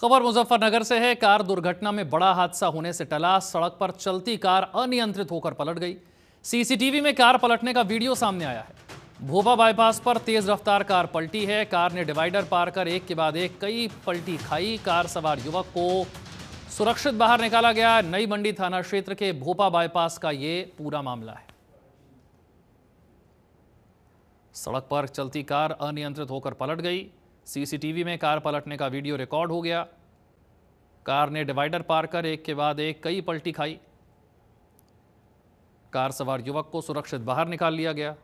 खबर मुजफ्फरनगर से है कार दुर्घटना में बड़ा हादसा होने से टला सड़क पर चलती कार अनियंत्रित होकर पलट गई सीसीटीवी में कार पलटने का वीडियो सामने आया है भोपा बाईपास पर तेज रफ्तार कार पलटी है कार ने डिवाइडर पार कर एक के बाद एक कई पलटी खाई कार सवार युवक को सुरक्षित बाहर निकाला गया नई मंडी थाना क्षेत्र के भोपा बाईपास का ये पूरा मामला है सड़क पर चलती कार अनियंत्रित होकर पलट गई सीसीटीवी में कार पलटने का वीडियो रिकॉर्ड हो गया कार ने डिवाइडर पार कर एक के बाद एक कई पलटी खाई कार सवार युवक को सुरक्षित बाहर निकाल लिया गया